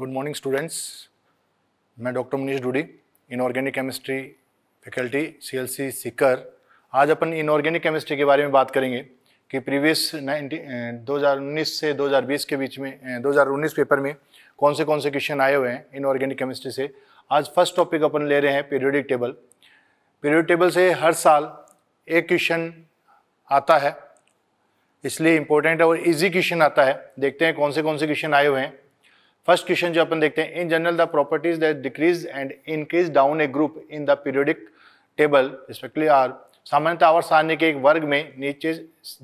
Good morning students मैं doctor Manish Dudi inorganic chemistry faculty CLC Sikar आज अपन इनऑर्गेनिक केमिस्ट्री के बारे में बात करेंगे कि प्रीवियस दो हज़ार उन्नीस से 2020 के बीच में 2019 पेपर में कौन से कौन से क्वेश्चन आए हुए हैं इनऑर्गेनिक केमिस्ट्री से आज फर्स्ट टॉपिक अपन ले रहे हैं पीरियोडिक टेबल पीरियोडिक टेबल से हर साल एक क्वेश्चन आता है इसलिए इम्पोर्टेंट है और इजी क्वेश्चन आता है देखते हैं कौन से कौन से क्वेश्चन आए हुए हैं फर्स्ट क्वेश्चन जो अपन देखते हैं in general the properties that decrease and increase down a group in the periodic table respectfully are सामान्यतः आवर सारणी के एक वर्ग में नीचे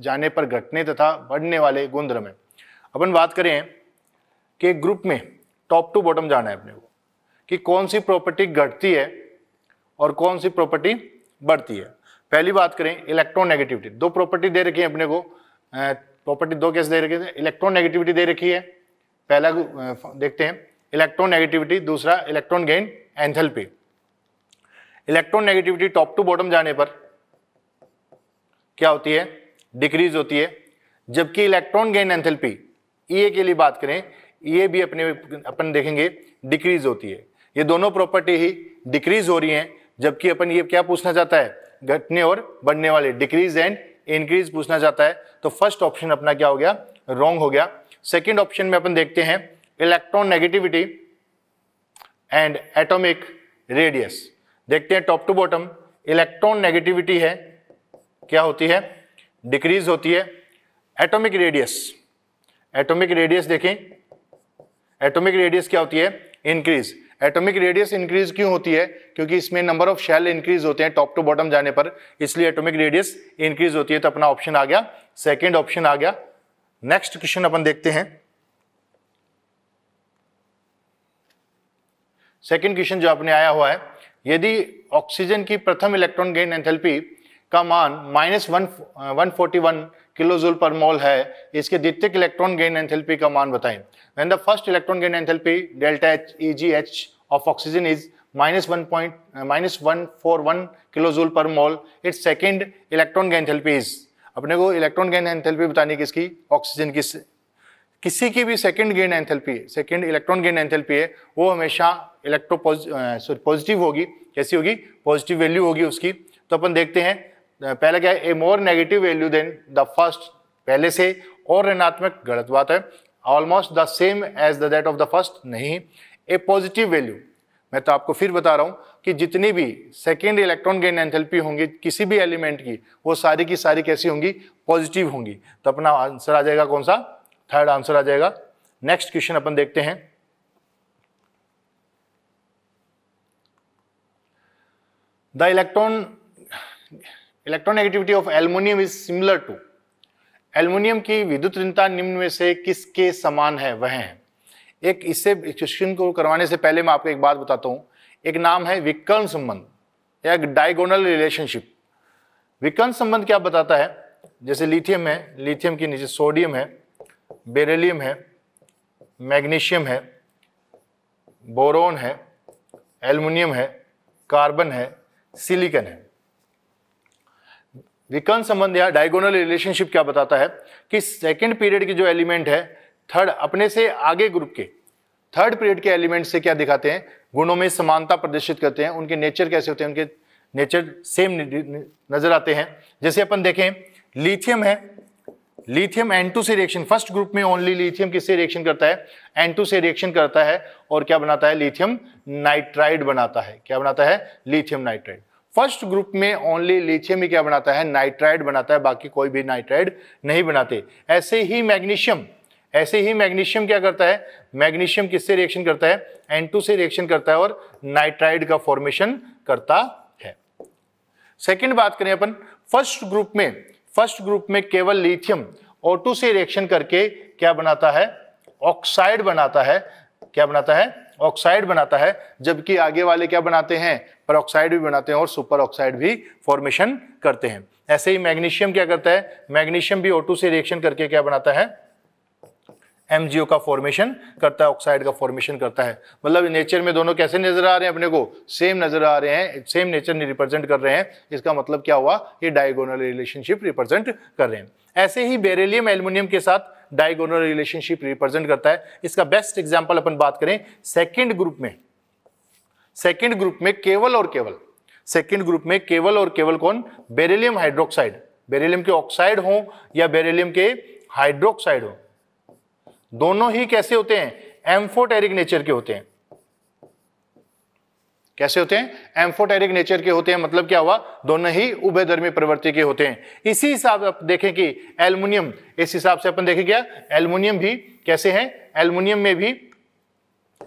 जाने पर घटने तथा बढ़ने वाले गुंद्र में अपन बात करें कि ग्रुप में टॉप टू बॉटम जाना है अपने को कि कौन सी प्रॉपर्टी घटती है और कौन सी प्रॉपर्टी बढ़ती है पहली बात करें नेगेटिविटी दो प्रॉपर्टी दे रखी है अपने को प्रॉपर्टी दो कैसे दे रखी है नेगेटिविटी दे रखी है पहला देखते हैं इलेक्ट्रॉन नेगेटिविटी दूसरा electron gain enthalpy electron negativity top to bottom जाने पर क्या होती है डिक्रीज होती है जबकि electron gain enthalpy EA e के लिए बात करें ये e भी अपने अपन देखेंगे डिक्रीज होती है ये दोनों प्रॉपर्टी ही डिक्रीज हो रही हैं जबकि अपन ये क्या पूछना चाहता है घटने और बढ़ने वाले डिक्रीज एंड इंक्रीज पूछना चाहता है तो फर्स्ट ऑप्शन अपना क्या हो गया रॉन्ग हो गया सेकेंड ऑप्शन में अपन देखते हैं electron negativity and atomic radius देखते हैं top to bottom electron negativity है क्या होती है डिक्रीज होती है एटॉमिक रेडियस एटॉमिक रेडियस देखें एटॉमिक रेडियस क्या होती है इंक्रीज एटॉमिक रेडियस इंक्रीज क्यों होती है क्योंकि इसमें नंबर ऑफ शेल इंक्रीज होते हैं टॉप टू बॉटम जाने पर इसलिए एटॉमिक रेडियस इंक्रीज होती है तो अपना ऑप्शन आ गया सेकेंड ऑप्शन आ गया नेक्स्ट क्वेश्चन अपन देखते हैं सेकंड क्वेश्चन जो आपने आया हुआ है यदि ऑक्सीजन की प्रथम इलेक्ट्रॉन गेन एंथैल्पी का मान minus one one forty one per mole है इसके द्वितीय इलेक्ट्रॉन गेन एंथैल्पी का मान बताएं when the first electron gain enthalpy delta H E G H of oxygen is one point minus one four one kilojoule per mole its second electron gain enthalpy is अपने को electron gain enthalpy बतानी किसकी oxygen की किसी की भी second gain enthalpy है second electron gain enthalpy है वो हमेशा इलेक्ट्रो सॉरी पॉजिटिव होगी कैसी होगी पॉजिटिव वैल्यू होगी उसकी तो अपन देखते हैं पहले क्या है a more negative value than the first पहले से और ऋणात्मक गलत बात है almost the same as the that of the first नहीं ए पॉजिटिव वैल्यू मैं तो आपको फिर बता रहा हूँ कि जितनी भी सेकेंड इलेक्ट्रॉन गेन एंथेल्पी होंगी किसी भी एलिमेंट की वो सारी की सारी कैसी होंगी पॉजिटिव होंगी तो अपना आंसर आ जाएगा कौन सा थर्ड आंसर आ जाएगा नेक्स्ट क्वेश्चन अपन देखते हैं the electron electronegativity of aluminium is similar to aluminium की विद्युत ऋणता निम्न में से किसके समान है वह है एक इससे क्वेश्चन को करवाने से पहले मैं आपको एक बात बताता हूं एक नाम है विकर्ण संबंध या डायगोनल रिलेशनशिप विकर्ण संबंध क्या बताता है जैसे लिथियम है लिथियम के नीचे सोडियम है बेरेलियम है मैग्नीशियम है बोरोन है एल्युमिनियम है कार्बन है सिलिकन है विकर्ण संबंध या डायगोनल रिलेशनशिप क्या बताता है कि सेकेंड पीरियड के जो एलिमेंट है थर्ड अपने से आगे ग्रुप के थर्ड पीरियड के एलिमेंट से क्या दिखाते हैं गुणों में समानता प्रदर्शित करते हैं उनके नेचर कैसे होते हैं उनके नेचर सेम नजर आते हैं जैसे अपन देखें लिथियम है लिथियम एंटू से रिएक्शन फर्स्ट ग्रुप में ओनली लिथियम किससे रिएक्शन करता है एंटू से रिएक्शन करता है और क्या बनाता है लिथियम नाइट्राइड बनाता है क्या बनाता है लिथियम नाइट्राइड फर्स्ट ग्रुप में ओनली लिथियम ही क्या बनाता है नाइट्राइड बनाता है बाकी कोई भी नाइट्राइड नहीं बनाते ऐसे ही मैग्नीशियम ऐसे ही मैग्नीशियम क्या करता है मैग्नीशियम किससे रिएक्शन करता है एन से रिएक्शन करता है और नाइट्राइड का फॉर्मेशन करता है सेकेंड बात करें अपन फर्स्ट ग्रुप में फर्स्ट ग्रुप में केवल लिथियम O2 से रिएक्शन करके क्या बनाता है ऑक्साइड बनाता है क्या बनाता है ऑक्साइड बनाता है जबकि आगे वाले क्या बनाते हैं पर ऑक्साइड भी बनाते हैं और सुपर ऑक्साइड भी फॉर्मेशन करते हैं ऐसे ही मैग्नीशियम क्या करता है मैग्नीशियम भी O2 से रिएक्शन करके क्या बनाता है एम का फॉर्मेशन करता है ऑक्साइड का फॉर्मेशन करता है मतलब नेचर में दोनों कैसे नजर आ रहे हैं अपने को सेम नजर आ रहे हैं सेम नेचर रिप्रेजेंट कर रहे हैं इसका मतलब क्या हुआ ये डायगोनल रिलेशनशिप रिप्रेजेंट कर रहे हैं ऐसे ही बेरेलियम एल्यूमिनियम के साथ डायगोनल रिलेशनशिप रिप्रेजेंट करता है इसका बेस्ट एग्जाम्पल अपन बात करें सेकेंड ग्रुप में सेकेंड ग्रुप में केवल और केवल सेकेंड ग्रुप में केवल और केवल कौन बेरेलियम हाइड्रोक्साइड बेरेलियम के ऑक्साइड हो या बेरेलियम के हाइड्रोक्साइड हो दोनों ही कैसे होते हैं एम्फोटेरिक नेचर के होते हैं कैसे होते हैं एम्फोटेरिक नेचर के होते हैं मतलब क्या हुआ दोनों ही उभयधर्मी प्रवृत्ति के होते हैं इसी हिसाब आप देखें कि एल्युमिनियम इस हिसाब से अपन देखें क्या एल्युमिनियम भी कैसे हैं एल्युमिनियम में भी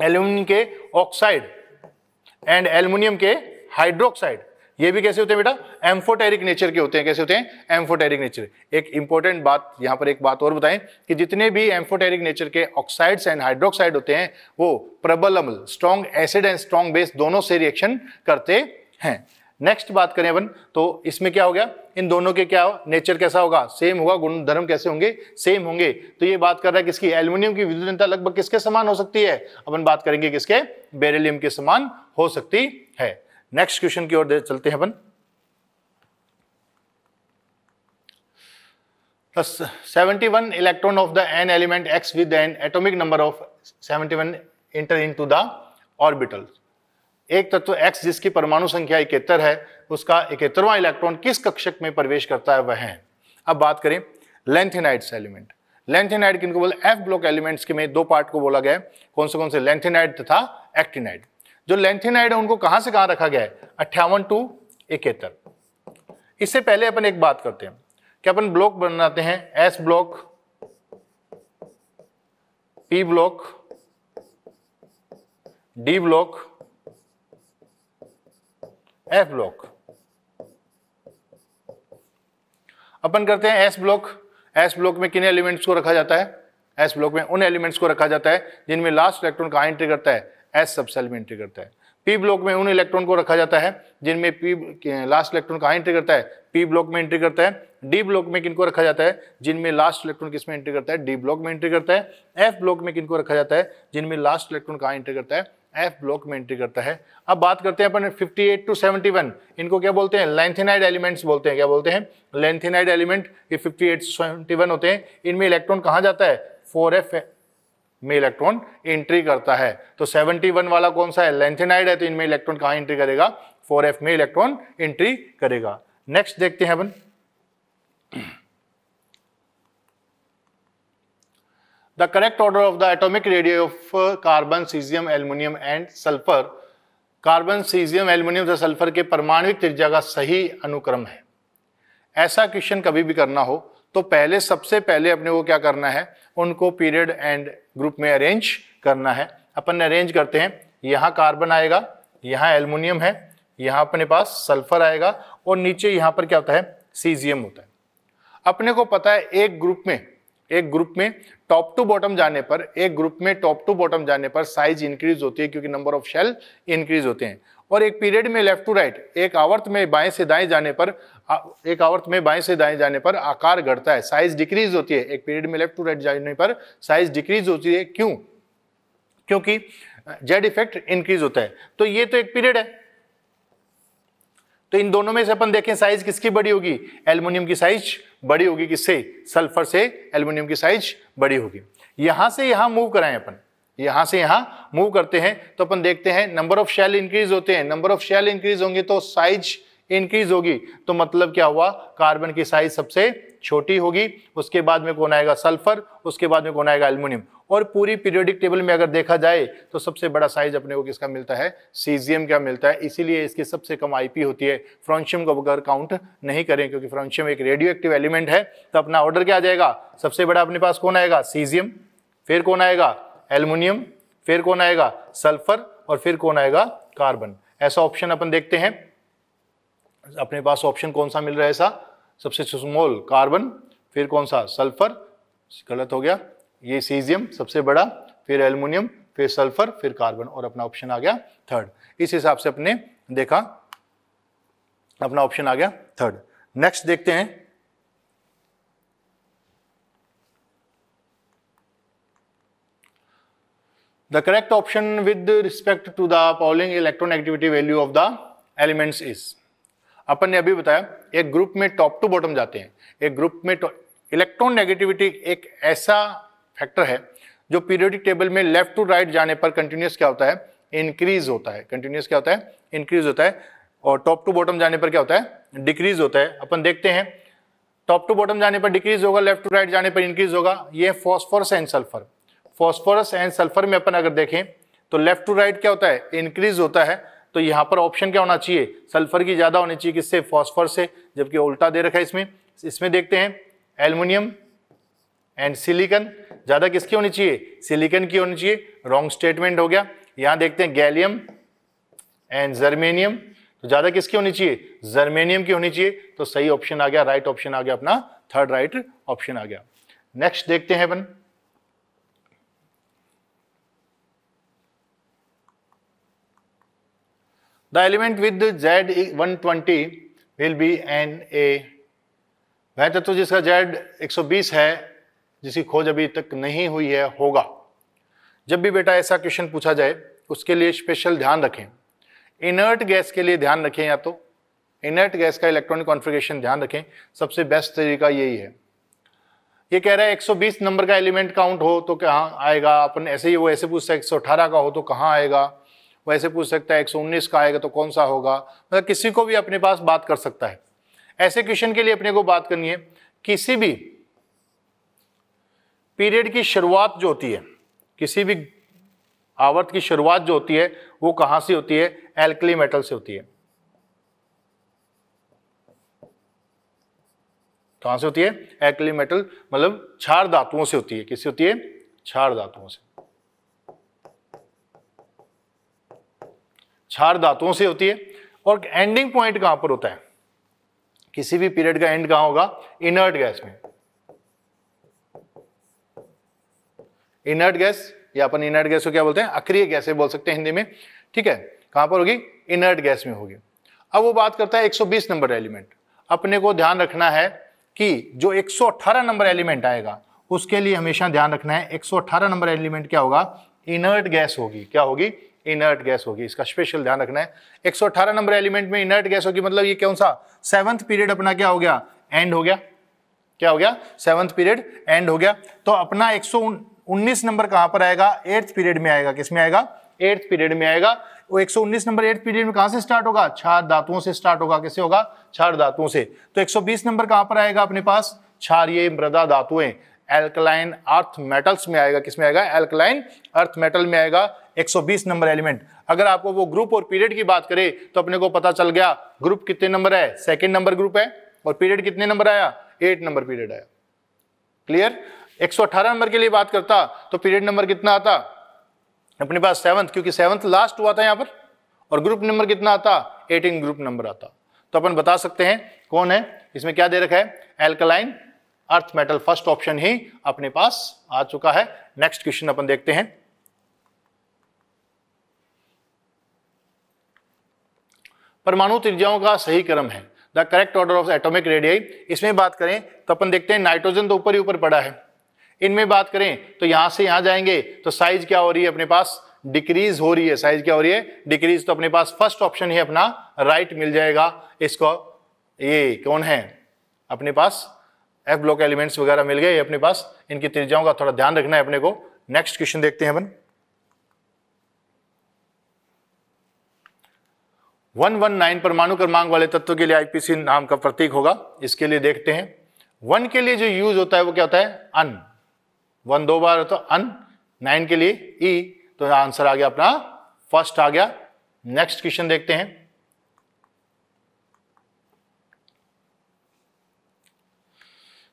एल्युमिनियम के ऑक्साइड एंड एल्युमिनियम के हाइड्रोक्साइड ये भी कैसे होते हैं बेटा एम्फोटेरिक नेचर के होते हैं कैसे होते हैं एम्फोटेरिक नेचर एक इंपॉर्टेंट बात यहां पर एक बात और बताएं कि जितने भी एम्फोटेरिक नेचर के ऑक्साइड्स एंड हाइड्रोक्साइड होते हैं वो प्रबल अमल strong acid and strong base दोनों से रिएक्शन करते हैं नेक्स्ट बात करें अपन तो इसमें क्या हो गया इन दोनों के क्या नेचर कैसा होगा सेम होगा गुण धर्म कैसे होंगे सेम होंगे तो ये बात कर रहा है किसकी एल्यूमिनियम की विद्युतता लगभग किसके समान हो सकती है अपन बात करेंगे किसके बेरेलियम के समान हो सकती है नेक्स्ट क्वेश्चन की ओर चलते हैं अपन seventy one electron of the an element X with an atomic number of seventy one enter into the orbital एक तत्व एक्स जिसकी परमाणु संख्या इकहत्तर है उसका इकहत्तरवा इलेक्ट्रॉन किस कक्षक में प्रवेश करता है वह है अब बात करें लेंथेनाइड्स एलिमेंट लेंथेनाइड किनको बोला एफ ब्लॉक एलिमेंट्स के में दो पार्ट को बोला गया कौन से कौन से लेंथेनाइड तथा एक्टिनाइड जो लेंथेनाइड है उनको कहां से कहां रखा गया है अट्ठावन टू इकहत्तर इससे पहले अपन एक बात करते हैं कि अपन ब्लॉक बनाते हैं S block P block D block F block अपन करते हैं एस ब्लॉक एस ब्लॉक में किन एलिमेंट्स को रखा जाता है एस ब्लॉक में उन एलिमेंट्स को रखा जाता है जिनमें लास्ट इलेक्ट्रॉन कहा एंट्री करता है एस सब सेल में एंट्री करता है पी ब्लॉक में उन इलेक्ट्रॉन को रखा जाता है जिनमें पी लास्ट इलेक्ट्रॉन कहाँ एंट्री करता है पी ब्लॉक में एंट्री करता है डी ब्लॉक में किनको रखा जाता है जिनमें लास्ट इलेक्ट्रॉन किसमें एंट्री करता है डी ब्लॉक में एंट्री करता है एफ ब्लॉक में किनको रखा जाता है जिनमें लास्ट इलेक्ट्रॉन कहाँ एंट्री करता है एफ ब्लॉक में एंट्री करता है अब बात करते हैं अपन 58 टू 71 इनको क्या बोलते हैं लेंथेनाइड एलिमेंट्स बोलते हैं क्या बोलते हैं लेंथेनाइड एलिमेंट ये 58 टू 71 होते हैं इनमें इलेक्ट्रॉन कहाँ जाता है 4f में इलेक्ट्रॉन एंट्री करता है तो 71 वाला कौन सा है लेंथेनाइड है तो इनमें इलेक्ट्रॉन कहाँ एंट्री करेगा 4F में इलेक्ट्रॉन एंट्री करेगा नेक्स्ट देखते हैं अपन the correct order of the atomic radio of carbon caesium aluminium and sulphur carbon caesium aluminium तथा सल्फर के परमाणु त्रिज्या का सही अनुक्रम है ऐसा क्वेश्चन कभी भी करना हो तो पहले सबसे पहले अपने को क्या करना है उनको पीरियड एंड ग्रुप में अरेंज करना है अपन अरेंज करते हैं यहाँ कार्बन आएगा यहाँ एल्युमिनियम है यहाँ अपने पास सल्फर आएगा और नीचे यहाँ पर क्या होता है सीजियम होता है अपने को पता है एक ग्रुप में एक ग्रुप में टॉप टू बॉटम जाने पर एक ग्रुप में टॉप टू बॉटम जाने पर साइज इंक्रीज होती है क्योंकि नंबर ऑफ शेल इंक्रीज होते हैं और एक पीरियड में लेफ्ट टू राइट एक आवर्त में बाएं से दाएं जाने पर एक आवर्त में बाएं से दाएं जाने पर आकार घटता है साइज डिक्रीज होती है एक पीरियड में लेफ्ट टू राइट जाने पर साइज डिक्रीज होती है क्यों क्योंकि जेड इफेक्ट इंक्रीज होता है तो ये तो एक पीरियड है तो इन दोनों में से अपन देखें साइज किसकी बड़ी होगी एल्युमिनियम की साइज बड़ी होगी किससे सल्फर से एल्युमिनियम की साइज बड़ी होगी यहां से यहां मूव कराएं अपन यहां से यहां मूव करते हैं तो अपन देखते हैं नंबर ऑफ शेल इंक्रीज होते हैं नंबर ऑफ शेल इंक्रीज होंगे तो साइज इंक्रीज होगी तो मतलब क्या हुआ कार्बन की साइज सबसे छोटी होगी उसके बाद में कौन आएगा सल्फर उसके बाद में कौन आएगा एल्यूमिनियम और पूरी पीरियोडिक टेबल में अगर देखा जाए तो सबसे बड़ा साइज अपने को किसका मिलता है सीजियम का मिलता है इसीलिए इसकी सबसे कम आईपी होती है फ्रॉन्शियम को अगर काउंट नहीं करें क्योंकि फ्रॉन्शियम एक रेडियो एक्टिव एलिमेंट है तो अपना ऑर्डर क्या आ जाएगा सबसे बड़ा अपने पास कौन आएगा सीजियम फिर कौन आएगा एल्यूमिनियम फिर कौन आएगा सल्फर और फिर कौन आएगा कार्बन ऐसा ऑप्शन अपन देखते हैं अपने पास ऑप्शन कौन सा मिल रहा है ऐसा सबसे स्मॉल कार्बन फिर कौन सा सल्फर गलत हो गया ये सीजियम सबसे बड़ा फिर एल्यूमिनियम फिर सल्फर फिर कार्बन और अपना ऑप्शन आ गया थर्ड इस हिसाब से अपने देखा अपना ऑप्शन आ गया थर्ड नेक्स्ट देखते हैं the correct option with respect to the Pauling electronegativity value of the elements is अपन ने अभी बताया एक ग्रुप में टॉप टू बॉटम जाते हैं एक ग्रुप में इलेक्ट्रॉन नेगेटिविटी एक ऐसा फैक्टर है जो पीरियोडिक टेबल में लेफ्ट टू राइट जाने पर कंटिन्यूस क्या होता है इंक्रीज होता है कंटिन्यूस क्या होता है इंक्रीज होता है और टॉप टू बॉटम जाने पर क्या होता है डिक्रीज होता है अपन देखते हैं टॉप टू बॉटम जाने पर डिक्रीज होगा लेफ्ट टू राइट जाने पर इंक्रीज होगा ये phosphorus and sulphur phosphorus and sulphur में अपन अगर देखें तो लेफ्ट टू राइट क्या होता है इंक्रीज होता है तो यहाँ पर ऑप्शन क्या होना चाहिए सल्फर की ज़्यादा होनी चाहिए किससे फॉस्फर से जबकि उल्टा दे रखा है इसमें इसमें देखते हैं एल्यूमिनियम एंड सिलिकन ज़्यादा किसकी होनी चाहिए सिलिकन की होनी चाहिए रॉन्ग स्टेटमेंट हो गया यहाँ देखते हैं गैलियम एंड जर्मेनियम तो ज़्यादा किसकी होनी चाहिए जर्मेनियम की होनी चाहिए तो सही ऑप्शन आ गया राइट ऑप्शन आ गया अपना थर्ड राइट ऑप्शन आ गया नेक्स्ट देखते हैं अपन The element with Z 120 will be Na. वह तत्व जिसका जेड 120 है जिसकी खोज अभी तक नहीं हुई है होगा जब भी बेटा ऐसा क्वेश्चन पूछा जाए उसके लिए स्पेशल ध्यान रखें इनर्ट गैस के लिए ध्यान रखें या तो इनर्ट गैस का इलेक्ट्रॉनिक कॉन्फ़िगरेशन ध्यान रखें सबसे बेस्ट तरीका यही है ये कह रहा है 120 नंबर का एलिमेंट काउंट हो तो कहाँ आएगा अपन ऐसे ही वो ऐसे पूछता है एक का हो तो कहाँ आएगा वैसे पूछ सकता है 119 का आएगा तो कौन सा होगा मतलब किसी को भी अपने पास बात कर सकता है ऐसे क्वेश्चन के लिए अपने को बात करनी है किसी भी पीरियड की शुरुआत जो होती है किसी भी आवर्त की शुरुआत जो होती है वो कहां से होती है एल्कली मेटल से होती है कहां से होती है एल्कली मेटल मतलब क्षार धातुओं से होती है किससे होती है क्षार धातुओं से क्षार धातुओं से होती है और एंडिंग पॉइंट कहां पर होता है किसी भी पीरियड का एंड कहां होगा इनर्ट गैस में इनर्ट गैस या अपन इनर्ट गैस को क्या बोलते हैं अक्रिय है बोल सकते हैं हिंदी में ठीक है कहां पर होगी इनर्ट गैस में होगी अब वो बात करता है 120 नंबर एलिमेंट अपने को ध्यान रखना है कि जो 118 नंबर एलिमेंट आएगा उसके लिए हमेशा ध्यान रखना है 118 नंबर एलिमेंट क्या होगा इनर्ट गैस होगी क्या होगी इनर्ट गैस होगी इसका स्पेशल ध्यान रखना है 118 नंबर एलिमेंट में इनर्ट गैस होगी मतलब ये कौन सा सेवंथ पीरियड अपना क्या हो गया एंड हो गया क्या हो गया सेवंथ पीरियड एंड हो गया तो अपना 119 नंबर कहां पर आएगा एट्थ पीरियड में आएगा किसमें आएगा एट्थ पीरियड में आएगा वो 119 नंबर एट्थ पीरियड में कहां से स्टार्ट होगा छार धातुओं से स्टार्ट होगा किसे होगा छार धातुओं से तो 120 नंबर कहां पर आएगा अपने पास क्षार ये मृदा धातुएं एल्कलाइन अर्थ मेटल्स में आएगा किसमें आएगा एल्कलाइन अर्थ मेटल में आएगा 120 नंबर एलिमेंट अगर आपको वो ग्रुप और पीरियड की बात करें तो अपने को पता चल गया ग्रुप कितने नंबर है सेकेंड नंबर ग्रुप है और पीरियड कितने नंबर आया एट नंबर पीरियड आया क्लियर 118 नंबर के लिए बात करता तो पीरियड नंबर कितना आता अपने पास सेवंथ क्योंकि सेवंथ लास्ट हुआ था यहाँ पर और ग्रुप नंबर कितना आता एटीन ग्रुप नंबर आता तो अपन बता सकते हैं कौन है इसमें क्या दे रखा है alkaline earth metal first option ही अपने पास आ चुका है नेक्स्ट क्वेश्चन अपन देखते हैं परमाणु त्रिज्याओं का सही क्रम है the correct order of atomic radii इसमें बात करें तो अपन देखते हैं नाइट्रोजन तो ऊपर ही ऊपर पड़ा है इनमें बात करें तो यहां से यहां जाएंगे तो साइज क्या हो रही है अपने पास डिक्रीज हो रही है साइज क्या हो रही है डिक्रीज तो अपने पास फर्स्ट ऑप्शन ही अपना राइट मिल जाएगा इसको ये कौन है अपने पास एफ ब्लॉक एलिमेंट्स वगैरह मिल गए अपने पास इनकी त्रिज्याओं का थोड़ा ध्यान रखना है अपने को नेक्स्ट क्वेश्चन देखते हैं अपन नाइन परमाणु क्रमांक वाले तत्व के लिए आईपीसी नाम का प्रतीक होगा इसके लिए देखते हैं वन के लिए जो यूज होता है वो क्या होता है अन वन दो बार होता है अन तो नाइन के लिए ई e। तो आंसर आ गया अपना फर्स्ट आ गया नेक्स्ट क्वेश्चन देखते हैं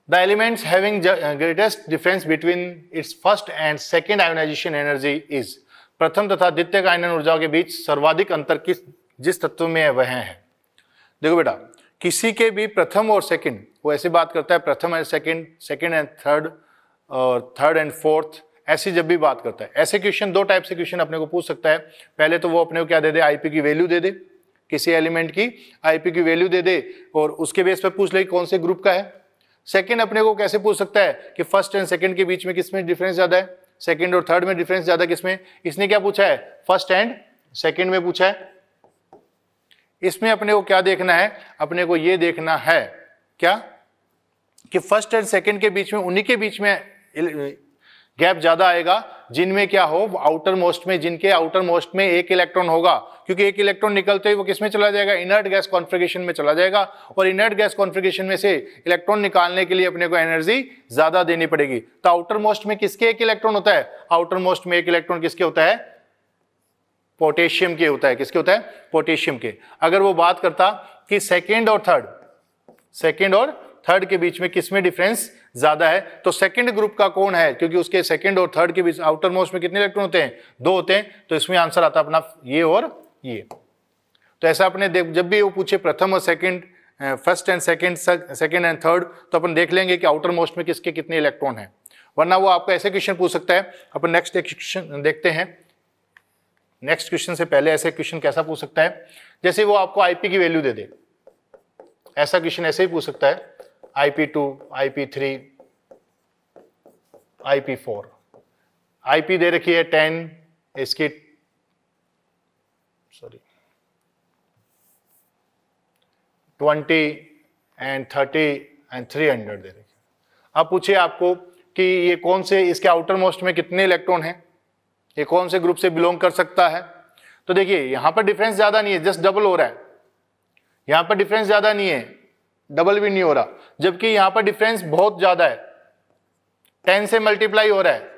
The elements having uh, greatest difference between its first and second ionization energy is प्रथम तथा द्वितीय का आयन ऊर्जा के बीच सर्वाधिक अंतर किस जिस तत्व में है वह है देखो बेटा किसी के भी प्रथम और सेकंड वो ऐसी बात करता है प्रथम and second second and third और थर्ड एंड फोर्थ ऐसी जब भी बात करता है ऐसे क्वेश्चन दो टाइप से क्वेश्चन अपने को पूछ सकता है पहले तो वो अपने को क्या दे दे आईपी की वैल्यू दे दे किसी एलिमेंट की आईपी की वैल्यू दे दे और उसके बेस पर पूछ ले कौन से ग्रुप का है सेकेंड अपने को कैसे पूछ सकता है कि फर्स्ट एंड सेकंड के बीच में किसमें डिफरेंस ज्यादा है सेकेंड और थर्ड में डिफरेंस ज्यादा किसमें इसने क्या पूछा है फर्स्ट एंड सेकेंड में पूछा है इसमें अपने को क्या देखना है अपने को यह देखना है क्या कि फर्स्ट एंड सेकेंड के बीच में उन्हीं के बीच में गैप ज्यादा आएगा जिनमें क्या हो आउटर मोस्ट में जिनके आउटर मोस्ट में एक इलेक्ट्रॉन होगा क्योंकि एक इलेक्ट्रॉन निकलते ही वो किसमें चला जाएगा इनर्ट गैस कॉन्फ़िगरेशन में चला जाएगा और इनर्ट गैस कॉन्फ़िगरेशन में से इलेक्ट्रॉन निकालने के लिए अपने को एनर्जी ज्यादा देनी पड़ेगी तो आउटर मोस्ट में किसके एक इलेक्ट्रॉन होता है आउटर मोस्ट में एक इलेक्ट्रॉन किसके होता है पोटेशियम के होता है किसके होता है पोटेशियम के अगर वो बात करता कि सेकेंड और थर्ड सेकेंड और थर्ड के बीच में किसमें डिफरेंस ज्यादा है तो सेकंड ग्रुप का कौन है क्योंकि उसके सेकंड और थर्ड के बीच आउटर मोस्ट में कितने इलेक्ट्रॉन होते हैं दो होते हैं तो इसमें आंसर आता अपना ये और ये तो ऐसा अपने देख जब भी वो पूछे प्रथम और second first and second second and third तो अपन देख लेंगे कि आउटर मोस्ट में किसके कितने इलेक्ट्रॉन है वरना वो आपका ऐसे क्वेश्चन पूछ सकता है अपन नेक्स्ट एक क्वेश्चन देखते हैं नेक्स्ट क्वेश्चन से पहले ऐसे क्वेश्चन कैसा पूछ सकता है जैसे वो आपको आईपी की वैल्यू दे दे ऐसा क्वेश्चन ऐसे ही पूछ सकता है IP2, IP3, IP4. IP दे रखी है 10 इसकी सॉरी 20 एंड 30 एंड 300 दे रखी है अब पूछिए आपको कि ये कौन से इसके आउटर मोस्ट में कितने इलेक्ट्रॉन हैं ये कौन से ग्रुप से बिलोंग कर सकता है तो देखिए यहां पर डिफरेंस ज़्यादा नहीं है जस्ट डबल हो रहा है यहां पर डिफरेंस ज़्यादा नहीं है डबल भी नहीं हो रहा जबकि यहां पर डिफरेंस बहुत ज्यादा है टेन से मल्टीप्लाई हो रहा है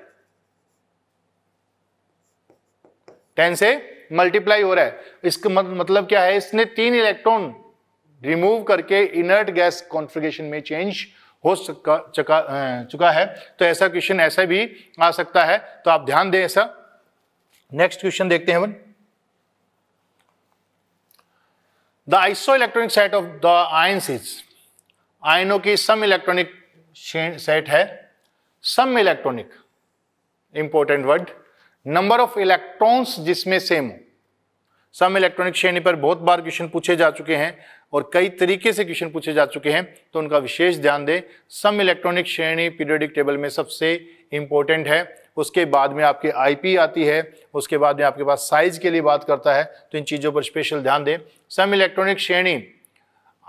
टेन से मल्टीप्लाई हो रहा है इसका मतलब क्या है इसने तीन इलेक्ट्रॉन रिमूव करके इनर्ट गैस कॉन्फ़िगरेशन में चेंज हो सका चुका चुका है तो ऐसा क्वेश्चन ऐसा भी आ सकता है तो आप ध्यान दें ऐसा नेक्स्ट क्वेश्चन देखते हैं अपन the isoelectronic set of the ions is आयनों की सम इलेक्ट्रॉनिक सेट है सम electronic important word number of electrons जिसमें सेम हो सम इलेक्ट्रॉनिक श्रेणी पर बहुत बार क्वेश्चन पूछे जा चुके हैं और कई तरीके से क्वेश्चन पूछे जा चुके हैं तो उनका विशेष ध्यान दें सम इलेक्ट्रॉनिक श्रेणी पीरियोडिक टेबल में सबसे इंपॉर्टेंट है उसके बाद में आपके आईपी आती है उसके बाद में आपके पास साइज के लिए बात करता है तो इन चीज़ों पर स्पेशल ध्यान दें सम इलेक्ट्रॉनिक श्रेणी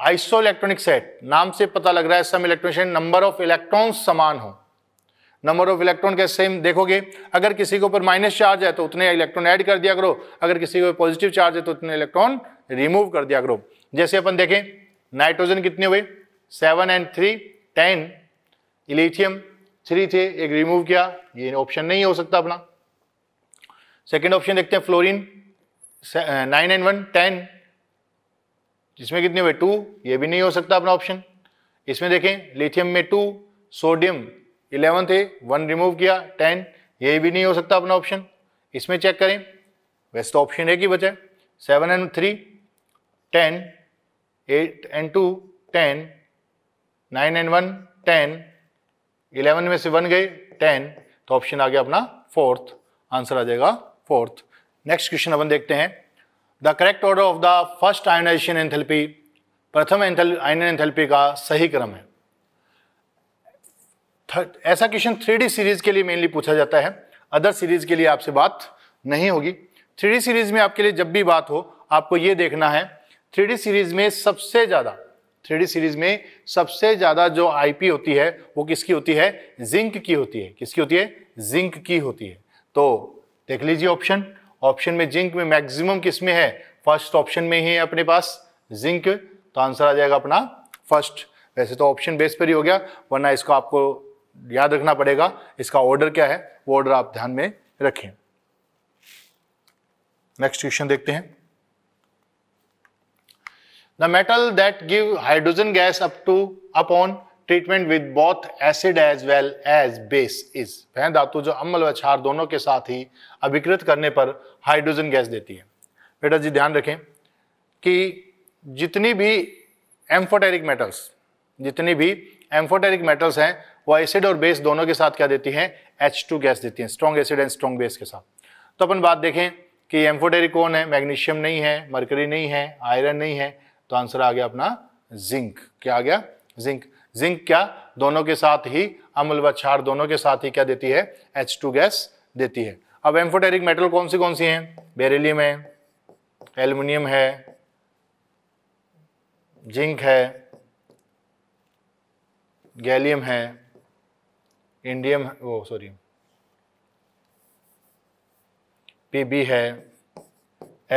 आइसो इलेक्ट्रॉनिक सेट नाम से पता लग रहा है सम इलेक्ट्रॉनिक श्रेणी नंबर ऑफ इलेक्ट्रॉन समान हो नंबर ऑफ इलेक्ट्रॉन के सेम देखोगे अगर किसी के ऊपर माइनस चार्ज है तो उतने इलेक्ट्रॉन ऐड कर दिया करो अगर किसी के ऊपर पॉजिटिव चार्ज है तो उतने इलेक्ट्रॉन रिमूव कर दिया करो जैसे अपन देखें नाइट्रोजन कितने हुए seven and three ten lithium three थे एक रिमूव किया ये ऑप्शन नहीं हो सकता अपना सेकेंड ऑप्शन देखते हैं fluorine nine and one ten जिसमें कितने हुए टू ये भी नहीं हो सकता अपना ऑप्शन इसमें देखें लिथियम में टू सोडियम इलेवन थे वन रिमूव किया टेन ये भी नहीं हो सकता अपना ऑप्शन इसमें चेक करें वैसे तो ऑप्शन एक ही बचा seven and three ten eight and two ten nine and one ten eleven में से वन गए टेन तो ऑप्शन आ गया अपना फोर्थ आंसर आ जाएगा फोर्थ नेक्स्ट क्वेश्चन अपन देखते हैं the correct order of the first ionisation enthalpy प्रथम आयन एंथेल्पी का सही क्रम है ऐसा क्वेश्चन थ्री सीरीज के लिए मेनली पूछा जाता है अदर सीरीज के लिए आपसे बात नहीं होगी थ्री सीरीज में आपके लिए जब भी बात हो आपको ये देखना है थ्री सीरीज में सबसे ज़्यादा थ्री सीरीज में सबसे ज़्यादा जो आईपी होती है वो किसकी होती है जिंक की होती है किसकी होती है जिंक की होती है तो देख लीजिए ऑप्शन ऑप्शन में जिंक में मैक्सिमम किस में है फर्स्ट ऑप्शन में ही है अपने पास जिंक तो आंसर आ जाएगा अपना फर्स्ट वैसे तो ऑप्शन बेस पर ही हो गया वरना इसको आपको याद रखना पड़ेगा इसका ऑर्डर क्या है वो ऑर्डर आप ध्यान में रखें नेक्स्ट क्वेश्चन देखते हैं The metal that give hydrogen gas up to upon treatment with both acid as well as base is वह धातु जो अम्ल व क्षार दोनों के साथ ही अभिकृत करने पर हाइड्रोजन गैस देती है बेटा जी ध्यान रखें कि जितनी भी एम्फोटेरिक मेटल्स जितनी भी एम्फोटेरिक मेटल्स हैं वो एसिड और बेस दोनों के साथ क्या देती हैं एच टू गैस देती हैं strong acid and strong base के साथ तो अपन बात देखें कि एम्फोटेरिक कौन है मैग्नीशियम नहीं है मरकरी नहीं है आयरन नहीं है तो आंसर आ गया अपना जिंक क्या आ गया जिंक जिंक क्या दोनों के साथ ही अम्ल व क्षार दोनों के साथ ही क्या देती है एच टू गैस देती है अब एम्फोटेरिक मेटल कौन सी कौन सी हैं बेरेलियम है एल्यूमिनियम है जिंक है गैलियम है इंडियम वो सॉरी पीबी है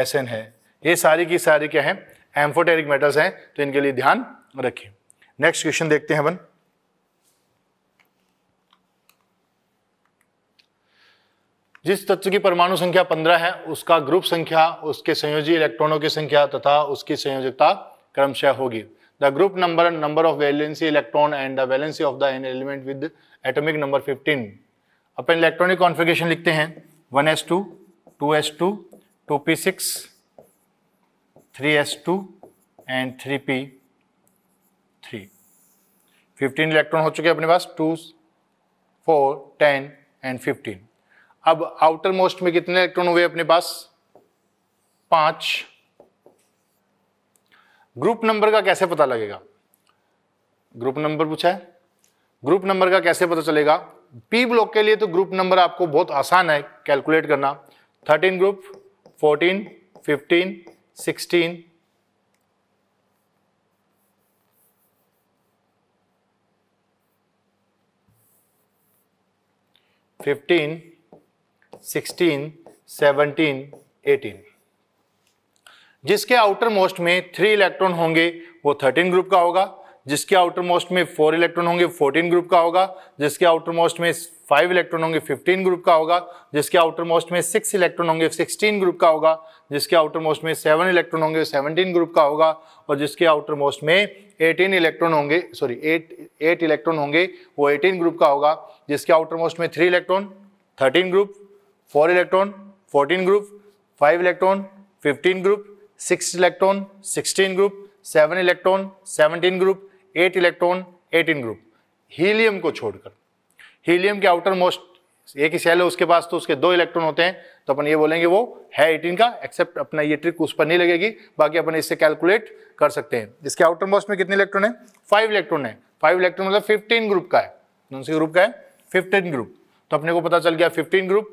एसएन है ये सारी की सारी क्या है एम्फोटेरिक मेटल्स हैं तो इनके लिए ध्यान रखें नेक्स्ट क्वेश्चन देखते हैं अपन जिस तत्व की परमाणु संख्या 15 है उसका ग्रुप संख्या उसके संयोजी इलेक्ट्रॉनों की संख्या तथा उसकी संयोजकता क्रमशः होगी the group number number of valency electron and the valency of the an element with atomic number number 15 अपन इलेक्ट्रॉनिक कॉन्फ़िगरेशन लिखते हैं 1s2 2s2 2p6 3s2 and 3p3 15 electron हो चुके हैं अपने पास 2 4 10 एंड 15 अब आउटर मोस्ट में कितने इलेक्ट्रॉन हुए अपने पास पांच ग्रुप नंबर का कैसे पता लगेगा ग्रुप नंबर पूछा है ग्रुप नंबर का कैसे पता चलेगा पी ब्लॉक के लिए तो ग्रुप नंबर आपको बहुत आसान है कैलकुलेट करना 13 ग्रुप 14, 15, 16, 15, 16, 17, 18 जिसके आउटर मोस्ट में थ्री इलेक्ट्रॉन होंगे वो थर्टीन ग्रुप का होगा जिसके आउटर मोस्ट में फोर इलेक्ट्रॉन होंगे फोर्टीन ग्रुप का होगा जिसके आउटर मोस्ट में फाइव इलेक्ट्रॉन होंगे फिफ्टीन ग्रुप का होगा जिसके आउटर मोस्ट में सिक्स इलेक्ट्रॉन होंगे सिक्सटीन ग्रुप का होगा जिसके आउटर मोस्ट में सेवन इलेक्ट्रॉन होंगे सेवनटीन ग्रुप का होगा और जिसके आउटर मोस्ट में एटीन इलेक्ट्रॉन होंगे सॉरी एट एट इलेक्ट्रॉन होंगे वो एटीन ग्रुप का होगा जिसके आउटर मोस्ट में three electron thirteen group four electron fourteen group five electron fifteen group six electron sixteen group seven electron seventeen group eight electron eighteen group helium को छोड़कर helium के outer most एक ही cell है उसके पास तो उसके दो इलेक्ट्रॉन होते हैं तो अपन ये बोलेंगे वो है एटीन का एक्सेप्ट अपना ये ट्रिक उस पर नहीं लगेगी बाकी अपन इससे कैलकुलेट कर सकते हैं इसके आउटर मोस्ट में कितने इलेक्ट्रॉन है फाइव इलेक्ट्रॉन है फाइव इलेक्ट्रॉन मतलब फिफ्टीन ग्रुप का है कौन सी ग्रुप का है फिफ्टीन ग्रुप तो अपने को पता चल गया fifteen group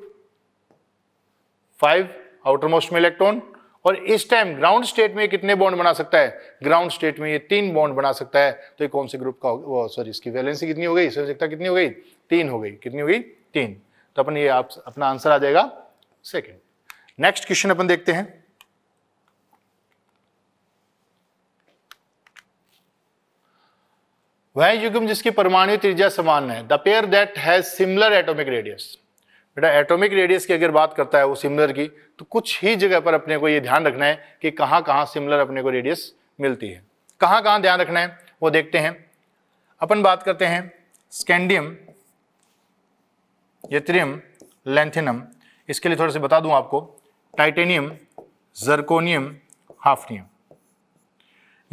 five outermost में इलेक्ट्रॉन और इस टाइम ग्राउंड स्टेट में कितने बॉन्ड बना सकता है ग्राउंड स्टेट में ये तीन बॉन्ड बना सकता है तो ये कौन से ग्रुप का सॉरी इसकी वैलेंसी कितनी हो गई सजगता कितनी हो गई तीन हो गई कितनी हो गई तीन तो अपन ये आप अपना आंसर आ जाएगा सेकेंड नेक्स्ट क्वेश्चन अपन देखते हैं वह युग्म जिसकी परमाणु त्रिज्या समान है the pair that has similar atomic radius बेटा एटॉमिक रेडियस की अगर बात करता है वो सिमिलर की तो कुछ ही जगह पर अपने को ये ध्यान रखना है कि कहाँ कहाँ सिमिलर अपने को रेडियस मिलती है कहाँ कहाँ ध्यान रखना है वो देखते हैं अपन बात करते हैं स्कैंडियम यत्रियम लेंथिनम इसके लिए थोड़ा सा बता दूं आपको टाइटेनियम जरकोनियम हाफनियम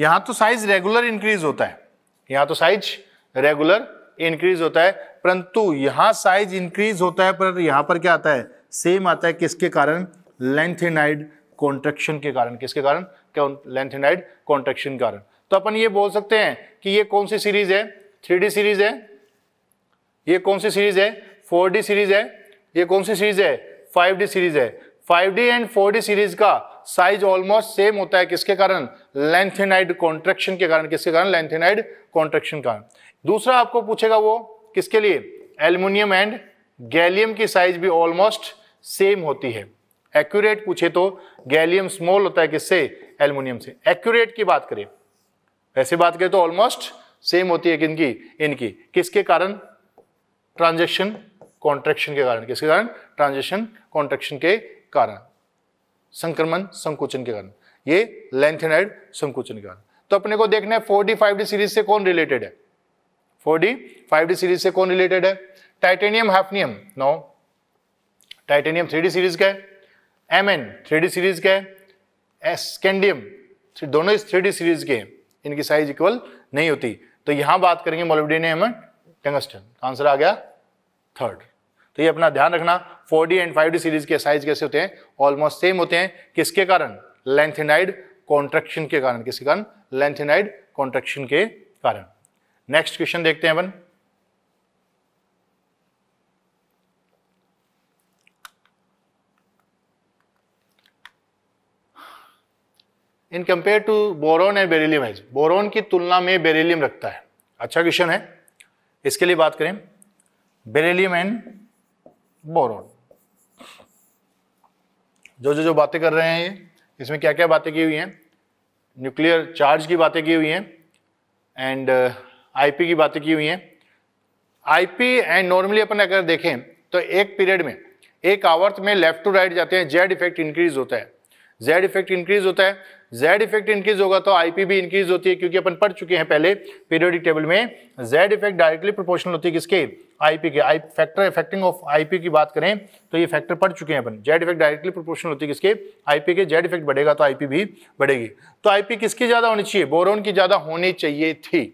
यहाँ तो साइज रेगुलर इंक्रीज होता है यहाँ तो साइज रेगुलर इंक्रीज होता है परंतु यहाँ साइज इंक्रीज होता है पर यहाँ पर क्या आता है सेम आता है किसके कारण लेंथेनाइड कॉन्ट्रेक्शन के कारण किसके कारण क्या लेंथेनाइड कॉन्ट्रेक्शन के कारण तो अपन ये बोल सकते हैं कि ये कौन सी सीरीज है थ्री सीरीज है ये कौन सी सीरीज है फोर सीरीज है ये कौन सी सीरीज है फाइव सीरीज है 5D एंड 4D सीरीज का साइज ऑलमोस्ट सेम होता है किसके कारण लेंथेनाइड कॉन्ट्रेक्शन के कारण किसके कारण लेंथेनाइड कॉन्ट्रेक्शन कारण दूसरा आपको पूछेगा वो किसके लिए एल्यूमिनियम एंड गैलियम की साइज भी ऑलमोस्ट सेम होती है एक्यूरेट पूछे तो गैलियम स्मॉल होता है किससे एल्यूमिनियम से एक्यूरेट की बात करें वैसे बात करें तो ऑलमोस्ट सेम होती है किनकी इनकी किसके कारण ट्रांजेक्शन कॉन्ट्रेक्शन के कारण किसके कारण ट्रांजेक्शन कॉन्ट्रेक्शन के कारण संक्रमण संकुचन के कारण ये लेंथेनाइड संकुचन के कारण तो अपने को देखना है डी फाइव डी सीरीज से कौन रिलेटेड है 4D, D five D series से कौन रिलेटेड है titanium hafnium no titanium three D series का है M N three D series का है एसकेंडियम दोनों इस थ्री डी सीरीज के हैं इनकी साइज इक्वल नहीं होती तो यहां बात करेंगे मोलिब्डेनियम एंड आंसर आ गया थर्ड तो ये अपना ध्यान रखना 4D एंड 5D सीरीज के साइज कैसे होते हैं ऑलमोस्ट सेम होते हैं किसके कारण लेंथेनाइड कॉन्ट्रेक्शन के कारण किसके कारण लेंथेनाइड कॉन्ट्रेक्शन के कारण नेक्स्ट क्वेश्चन देखते हैं अपन in compare to boron and beryllium है बोरोन की तुलना में बेरिलियम रखता है अच्छा क्वेश्चन है इसके लिए बात करें बेरिलियम एंड बोरोन जो जो जो बातें कर रहे हैं ये इसमें क्या क्या बातें की हुई हैं न्यूक्लियर चार्ज की बातें की हुई हैं एंड आईपी की बातें की हुई हैं आईपी एंड नॉर्मली अपन अगर देखें तो एक पीरियड में एक आवर्त में लेफ्ट टू राइट जाते हैं जेड इफेक्ट इंक्रीज होता है जेड इफेक्ट इंक्रीज होता है जेड इफेक्ट इंक्रीज होगा तो आईपी भी इंक्रीज होती है क्योंकि अपन पढ़ चुके हैं पहले पीरियडिक टेबल में जेड इफेक्ट डायरेक्टली प्रोपोर्शनल होती है किसके आईपी के आई फैक्टर इफेक्टिंग ऑफ आईपी की बात करें तो ये फैक्टर पढ़ चुके हैं अपन जेड इफेक्ट डायरेक्टली प्रोपोर्शनल होती है किसके आईपी के जेड इफेक्ट बढ़ेगा तो आईपी भी बढ़ेगी तो आईपी किसकी ज्यादा होनी चाहिए बोरोन की ज्यादा होनी चाहिए थी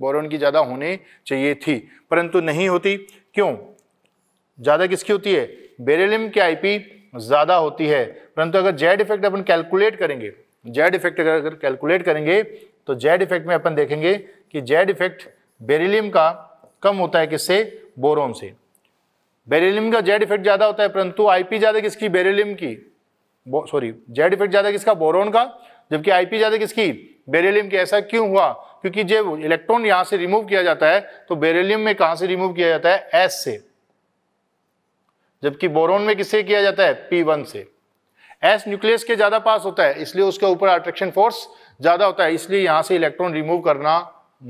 बोरोन की ज़्यादा होनी चाहिए थी परंतु नहीं होती क्यों ज़्यादा किसकी होती है बेरेलिम की आईपी ज़्यादा होती है परंतु अगर जेड इफेक्ट अपन कैलकुलेट करेंगे जेड इफेक्ट अगर कैलकुलेट करेंगे तो जेड इफेक्ट में अपन देखेंगे कि जेड इफेक्ट बेरेलिम का कम होता है किससे बोरोन से बेरेलिम का जेड इफेक्ट ज़्यादा होता है परंतु आईपी ज़्यादा किसकी बेरेलिम की सॉरी जेड इफेक्ट ज़्यादा किसका बोरोन का जबकि आईपी ज़्यादा किसकी बेरेलियम के ऐसा क्यों हुआ क्योंकि जब इलेक्ट्रॉन यहां से रिमूव किया जाता है तो बेरेलियम में कहां से रिमूव किया जाता है एस से जबकि बोरोन में किससे किया जाता है पी वन से एस न्यूक्लियस के ज्यादा पास होता है इसलिए उसके ऊपर अट्रैक्शन फोर्स ज्यादा होता है इसलिए यहां से इलेक्ट्रॉन रिमूव करना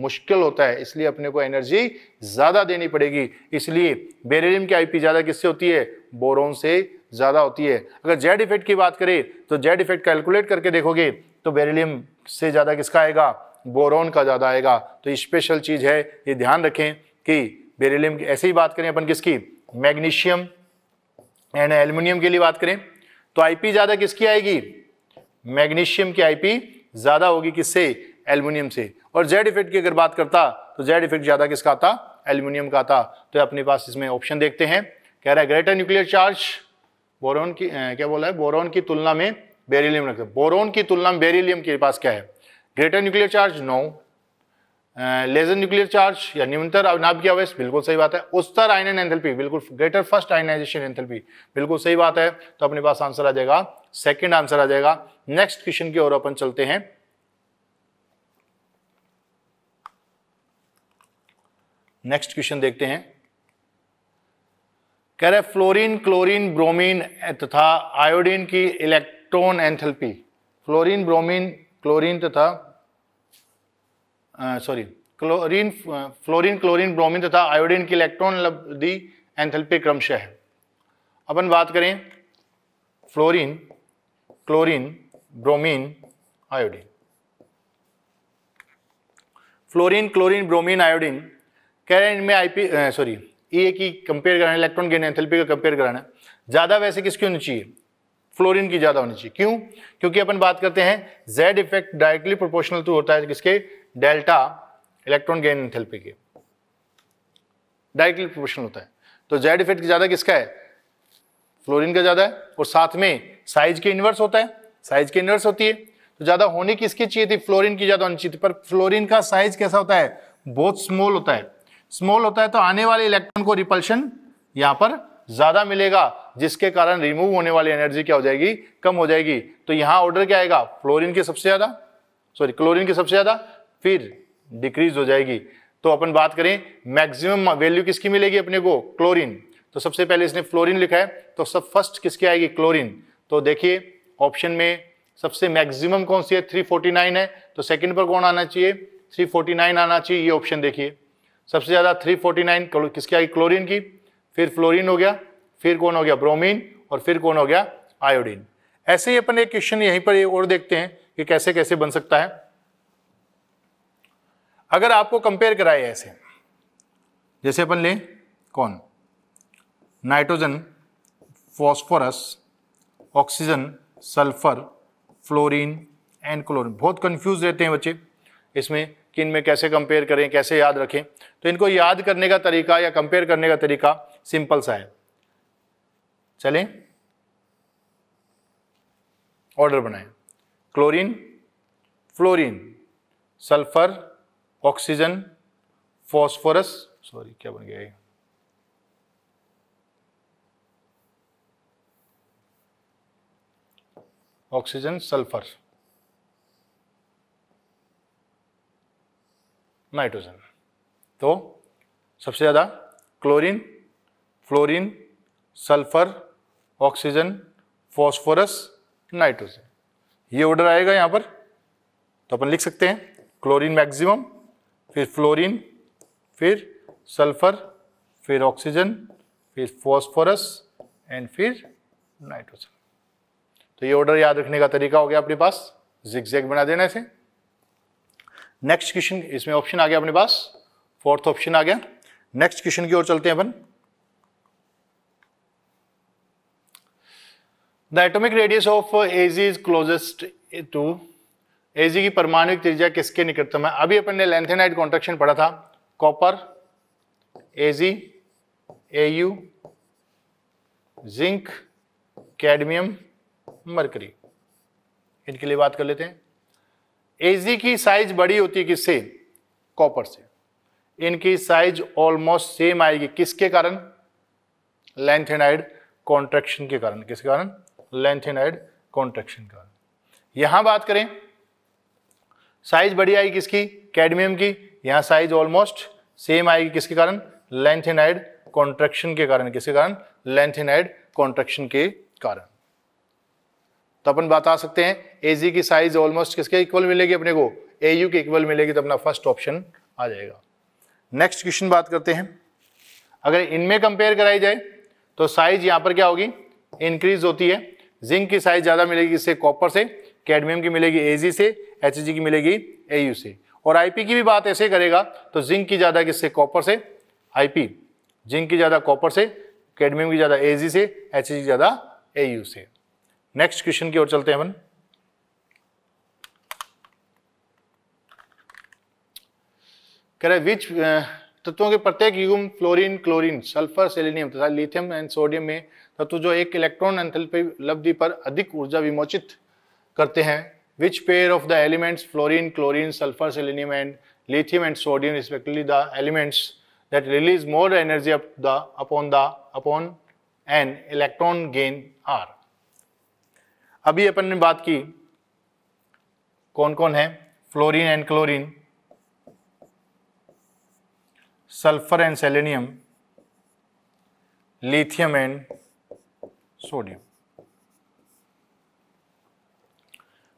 मुश्किल होता है इसलिए अपने को एनर्जी ज्यादा देनी पड़ेगी इसलिए बेरेलियम की आईपी ज्यादा किससे होती है बोरोन से ज्यादा होती है अगर जेड इफेक्ट की बात करें तो जेड इफेक्ट कैलकुलेट करके देखोगे तो बेरिलियम से ज़्यादा किसका आएगा बोरोन का ज़्यादा आएगा तो स्पेशल चीज़ है ये ध्यान रखें कि बेरिलियम की ऐसे ही बात करें अपन किसकी मैग्नीशियम एंड एल्यूमिनियम के लिए बात करें तो आईपी ज़्यादा किसकी आएगी मैग्नीशियम की आईपी ज़्यादा होगी किससे एल्यूमिनियम से और जेड इफेक्ट की अगर बात करता तो जेड इफेक्ट ज़्यादा किसका आता एल्यूमिनियम का आता तो अपने पास इसमें ऑप्शन देखते हैं कह रहा है ग्रेटर न्यूक्लियर चार्ज बोरोन की क्या बोला है बोरोन की तुलना में बेरिलियम रखते हैं बोरोन की तुलना में बेरिलियम के पास क्या है greater nuclear charge no lesser nuclear charge या न्यूनतर नाभिकीय अवयस बिल्कुल सही बात है उस्तर आयनन एंथैल्पी बिल्कुल ग्रेटर फर्स्ट आयनाइजेशन एंथैल्पी बिल्कुल सही बात है तो अपने पास आंसर आ जाएगा सेकंड आंसर आ जाएगा नेक्स्ट क्वेश्चन की ओर अपन चलते हैं नेक्स्ट क्वेश्चन देखते हैं कह रहे फ्लोरीन क्लोरीन ब्रोमीन तथा आयोडीन की elect electron enthalpy fluorine bromine chlorine तथा sorry chlorine fluorine chlorine bromine तथा आयोडीन की इलेक्ट्रॉन लब्धि एंथैल्पी क्रमशः है अपन बात करें fluorine chlorine bromine iodine fluorine chlorine bromine iodine कह रहे हैं इनमें आईपी सॉरी ई e की कंपेयर कराना इलेक्ट्रॉन गेन एंथैल्पी का कंपेयर कराना ज़्यादा वैसे किसकी होनी चाहिए फ्लोरीन की ज़्यादा होनी चाहिए क्यों क्योंकि अपन बात करते हैं Z effect directly proportional to होता है किसके डेल्टा इलेक्ट्रॉन गेन एंथैल्पी के डायरेक्टली प्रोपोर्शनल होता है तो जेड इफेक्ट ज़्यादा किसका है फ्लोरीन का ज़्यादा है और साथ में साइज के इन्वर्स होता है साइज के इन्वर्स होती है तो ज़्यादा होने की किसकी चाहिए थी फ्लोरिन की ज़्यादा होनी चाहिए थी पर फ्लोरिन का साइज कैसा होता है बहुत स्मॉल होता है स्मॉल होता है तो आने वाले इलेक्ट्रॉन को रिपल्शन यहाँ पर ज़्यादा मिलेगा जिसके कारण रिमूव होने वाली एनर्जी क्या हो जाएगी कम हो जाएगी तो यहां ऑर्डर क्या आएगा फ्लोरिन की सबसे ज़्यादा सॉरी क्लोरिन की सबसे ज़्यादा फिर डिक्रीज हो जाएगी तो अपन बात करें मैक्सिमम वैल्यू किसकी मिलेगी अपने को क्लोरिन तो सबसे पहले इसने फ्लोरिन लिखा है तो सब फर्स्ट किसकी आएगी क्लोरिन तो देखिए ऑप्शन में सबसे मैक्सिमम कौन सी है थ्री फोर्टी नाइन है तो सेकंड पर कौन आना चाहिए थ्री फोर्टी नाइन आना चाहिए ये ऑप्शन देखिए सबसे ज़्यादा थ्री फोर्टी नाइन किसकी आएगी क्लोरिन की फिर फ्लोरीन हो गया फिर कौन हो गया ब्रोमीन और फिर कौन हो गया आयोडीन ऐसे ही अपन एक क्वेश्चन यहीं पर और देखते हैं कि कैसे कैसे बन सकता है अगर आपको कंपेयर कराए ऐसे जैसे अपन लें कौन nitrogen phosphorus oxygen sulphur fluorine and chlorine बहुत कंफ्यूज रहते हैं बच्चे इसमें कि इनमें कैसे कंपेयर करें कैसे याद रखें तो इनको याद करने का तरीका या कंपेयर करने का तरीका सिंपल सा है चलें ऑर्डर बनाएं chlorine fluorine sulphur oxygen phosphorus sorry क्या बन गया ये ऑक्सीजन सल्फर नाइट्रोजन तो सबसे ज़्यादा chlorine fluorine sulphur oxygen phosphorus nitrogen ये ऑर्डर आएगा यहाँ पर तो अपन लिख सकते हैं क्लोरीन मैक्सिमम फिर फ्लोरीन फिर सल्फर फिर ऑक्सीजन फिर फॉस्फोरस एंड फिर नाइट्रोजन तो ये ऑर्डर याद रखने का तरीका हो गया अपने पास जिग बना देना इसे नेक्स्ट क्वेश्चन इसमें ऑप्शन आ गया अपने पास फोर्थ ऑप्शन आ गया नेक्स्ट क्वेश्चन की ओर चलते हैं अपन the atomic radius of Ag is closest to Ag की परमाणु त्रिज्या किसके निकटतम है अभी अपन ने लेंथेनाइट कॉन्ट्रेक्शन पढ़ा था copper AG AU zinc cadmium mercury इनके लिए बात कर लेते हैं एजी की साइज बड़ी होती है किससे कॉपर से इनकी साइज ऑलमोस्ट सेम आएगी किसके कारण लेंथेनाइड कॉन्ट्रेक्शन के कारण किसके कारण लेंथेनाइड कॉन्ट्रेक्शन का यहां बात करें साइज बड़ी आई किसकी कैडमियम की यहां साइज ऑलमोस्ट सेम आएगी किसके कारण लेंथेनाइड कॉन्ट्रेक्शन के कारण किसके कारण लेंथेनाइड कॉन्ट्रेक्शन के कारण तो अपन बता सकते हैं एजी की साइज ऑलमोस्ट किसके इक्वल मिलेगी अपने को एयू के इक्वल मिलेगी तो अपना फर्स्ट ऑप्शन आ जाएगा नेक्स्ट क्वेश्चन बात करते हैं अगर इनमें कंपेयर कराई जाए तो साइज यहां पर क्या होगी इंक्रीज होती है जिंक की साइज ज़्यादा मिलेगी इससे कॉपर से कैडमियम की मिलेगी एजी से एच की मिलेगी ए से और आईपी की भी बात ऐसे करेगा तो जिंक की ज़्यादा किससे कॉपर से आईपी जिंक की ज़्यादा कॉपर से कैडमियम की ज़्यादा एजी से एच की ज़्यादा ए से नेक्स्ट क्वेश्चन की ओर चलते हैं कह रहे विच तत्वों के प्रत्येक युगम फ्लोरीन क्लोरीन सल्फर सेलेनियम तथा लिथियम एंड सोडियम में तत्व जो एक इलेक्ट्रॉन एंथेल्पी लब्धि पर अधिक ऊर्जा विमोचित करते हैं which pair of the elements fluorine chlorine sulphur selenium and lithium and sodium respectively the elements that release more energy up the upon the upon an electron gain are अभी अपन ने बात की कौन कौन है fluorine and chlorine sulphur and selenium lithium and sodium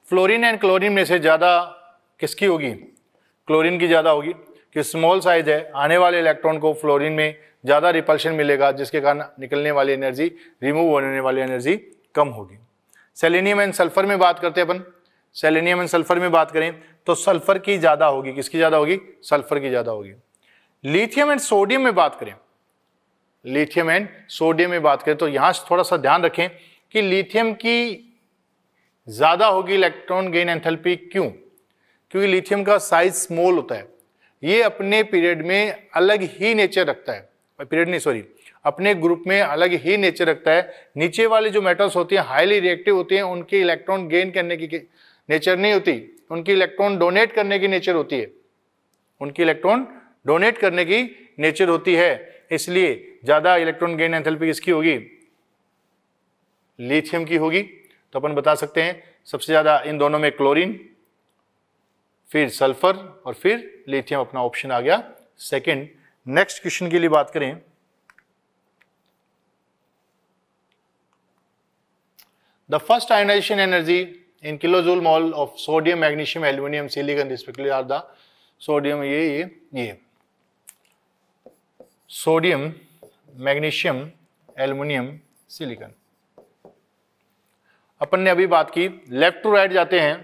fluorine and chlorine में से ज़्यादा किसकी होगी क्लोरीन की ज़्यादा होगी कि स्मॉल साइज है आने वाले इलेक्ट्रॉन को फ्लोरीन में ज़्यादा रिपल्शन मिलेगा जिसके कारण निकलने वाली एनर्जी रिमूव होने वाली एनर्जी कम होगी सेलेनियम एंड सल्फर में बात करते हैं अपन सेलेनियम एंड सल्फर में बात करें तो सल्फर की ज़्यादा होगी किसकी ज़्यादा होगी सल्फर की ज़्यादा होगी लिथियम एंड सोडियम में बात करें लिथियम एंड सोडियम में बात करें तो यहाँ से थोड़ा सा ध्यान रखें कि लिथियम की ज़्यादा होगी इलेक्ट्रॉन गेन एंथैल्पी क्यों क्योंकि लिथियम का साइज स्मॉल होता है ये अपने पीरियड में अलग ही नेचर रखता है पीरियड नहीं सॉरी अपने ग्रुप में अलग ही नेचर रखता है नीचे वाले जो मेटल्स होते हैं हाईली रिएक्टिव होते हैं उनके इलेक्ट्रॉन गेन करने की नेचर नहीं होती उनकी इलेक्ट्रॉन डोनेट करने की नेचर होती है उनकी इलेक्ट्रॉन डोनेट करने की नेचर होती है इसलिए ज़्यादा इलेक्ट्रॉन गेन एंथेल्पी किसकी होगी लिथियम की होगी तो अपन बता सकते हैं सबसे ज़्यादा इन दोनों में क्लोरीन फिर सल्फर और फिर लिथियम अपना ऑप्शन आ गया सेकंड नेक्स्ट क्वेश्चन के लिए बात करें The first ionization energy in kilojoule mol of sodium magnesium aluminium silicon respectively are the sodium ये ये ये सोडियम मैग्नीशियम एल्युमिनियम सिलिकन अपन ने अभी बात की लेफ्ट टू राइट जाते हैं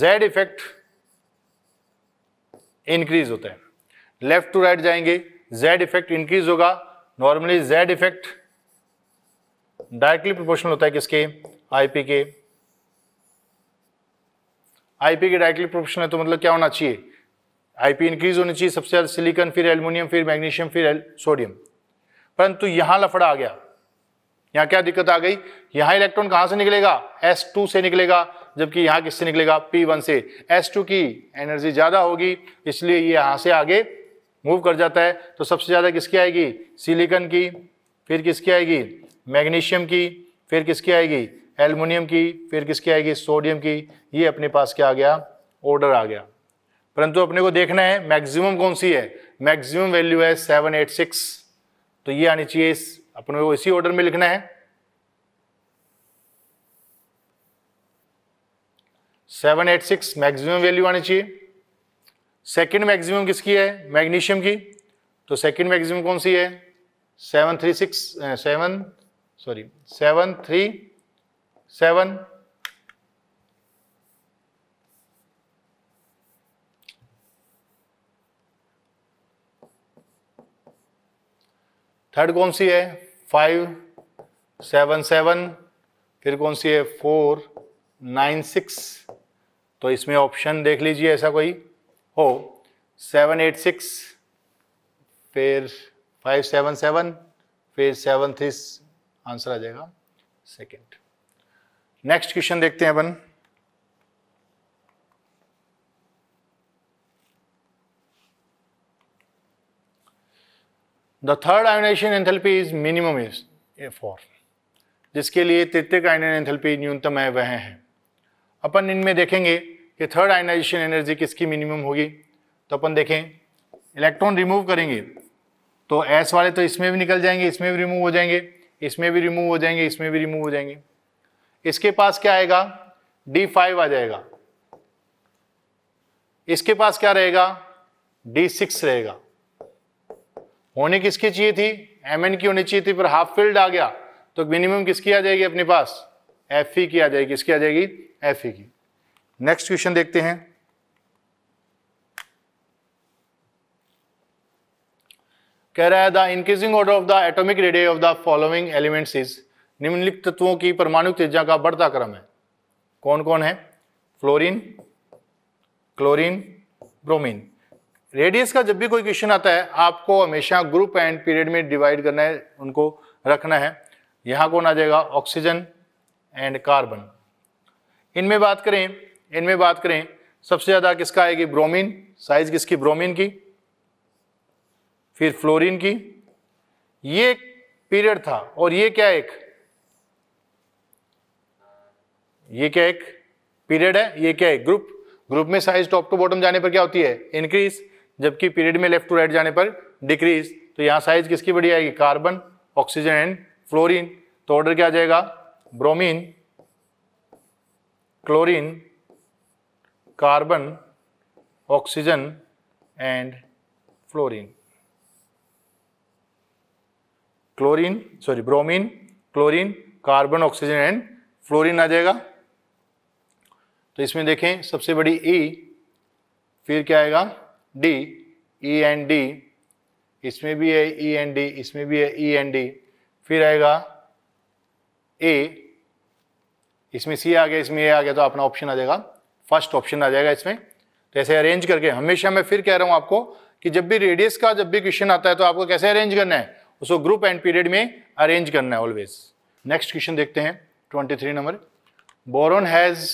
जेड इफेक्ट इंक्रीज होता है लेफ्ट टू राइट जाएंगे जेड इफेक्ट इंक्रीज होगा normally Z effect directly proportional होता है किसके आईपी के आईपी के डायरेक्टली प्रोपोर्शनल है तो मतलब क्या होना चाहिए आईपी इंक्रीज होनी चाहिए सबसे ज़्यादा सिलिकॉन फिर एल्यूमिनियम फिर मैग्नीशियम फिर सोडियम परंतु यहाँ लफड़ा आ गया यहाँ क्या दिक्कत आ गई यहाँ इलेक्ट्रॉन कहाँ से निकलेगा टू से निकलेगा जबकि यहाँ किससे निकलेगा वन से टू की एनर्जी ज़्यादा होगी इसलिए ये यहाँ से आगे मूव कर जाता है तो सबसे ज़्यादा किसकी आएगी सिलिकन की फिर किसकी आएगी मैग्नीशियम की फिर किसकी आएगी एल्युमिनियम की फिर किसकी आएगी सोडियम की ये अपने पास क्या आ गया ऑर्डर आ गया परंतु अपने को देखना है मैक्सिमम कौन सी है मैक्सिमम वैल्यू है सेवन एट सिक्स तो ये आनी चाहिए इस अपने को इसी ऑर्डर में लिखना है seven eight six maximum value आनी चाहिए सेकंड मैक्सिमम किसकी है मैग्नीशियम की तो सेकंड मैक्सिमम कौन सी है seven three six seven sorry seven three seven third कौन सी है फाइव सेवन सेवन फिर कौन सी है फोर नाइन सिक्स तो इसमें ऑप्शन देख लीजिए ऐसा कोई हो सेवन एट सिक्स फिर फाइव सेवन सेवन फिर सेवन थ्री आंसर आ जाएगा सेकेंड नेक्स्ट क्वेश्चन देखते हैं अपन the third ionisation enthalpy is minimum is a four जिसके लिए तृतीय आयन एंथैल्पी न्यूनतम है वह है अपन इनमें देखेंगे कि थर्ड आयोनाइजेशन एनर्जी किसकी मिनिमम होगी तो अपन देखें इलेक्ट्रॉन रिमूव करेंगे तो एस वाले तो इसमें भी निकल जाएंगे इसमें भी रिमूव हो जाएंगे इसमें भी रिमूव हो जाएंगे इसमें भी रिमूव हो जाएंगे इसके पास क्या आएगा डी फाइव आ जाएगा इसके पास क्या रहेगा डी सिक्स रहेगा होने किसकी चाहिए थी एम एन की होनी चाहिए थी पर हाफ फील्ड आ गया तो मिनिमम किसकी आ जाएगी अपने पास एफ ई e की आ जाएगी किसकी आ जाएगी एफ ई e की नेक्स्ट क्वेश्चन देखते हैं कह रहा है the increasing order of the atomic radio of the following elements is निम्नलिखित तत्वों की परमाणु तेजा का बढ़ता क्रम है कौन कौन है फ्लोरीन क्लोरीन ब्रोमीन रेडियस का जब भी कोई क्वेश्चन आता है आपको हमेशा ग्रुप एंड पीरियड में डिवाइड करना है उनको रखना है यहाँ कौन आ जाएगा ऑक्सीजन एंड कार्बन इनमें बात करें इनमें बात करें सबसे ज़्यादा किसका आएगी ब्रोमीन साइज किसकी ब्रोमीन की फिर फ्लोरीन की ये पीरियड था और ये क्या एक ये क्या एक पीरियड है ये क्या एक ग्रुप ग्रुप में साइज टॉप टू बॉटम जाने पर क्या होती है इंक्रीज जबकि पीरियड में लेफ्ट टू राइट जाने पर डिक्रीज तो यहाँ साइज किसकी बड़ी आएगी कार्बन ऑक्सीजन एंड फ्लोरीन तो ऑर्डर क्या आ जाएगा bromine chlorine carbon oxygen and fluorine chlorine sorry bromine chlorine carbon oxygen and fluorine आ जाएगा तो इसमें देखें सबसे बड़ी ई e, फिर क्या आएगा डी ई एन डी इसमें भी है ई एन डी इसमें भी है ई एन डी फिर आएगा ए इसमें सी आ गया इसमें ए आ गया तो अपना ऑप्शन आ जाएगा फर्स्ट ऑप्शन आ जाएगा इसमें तो ऐसे अरेंज करके हमेशा मैं फिर कह रहा हूँ आपको कि जब भी रेडियस का जब भी क्वेश्चन आता है तो आपको कैसे अरेंज करना है उसको ग्रुप एंड पीरियड में अरेंज करना है ऑलवेज नेक्स्ट क्वेश्चन देखते हैं 23 number boron has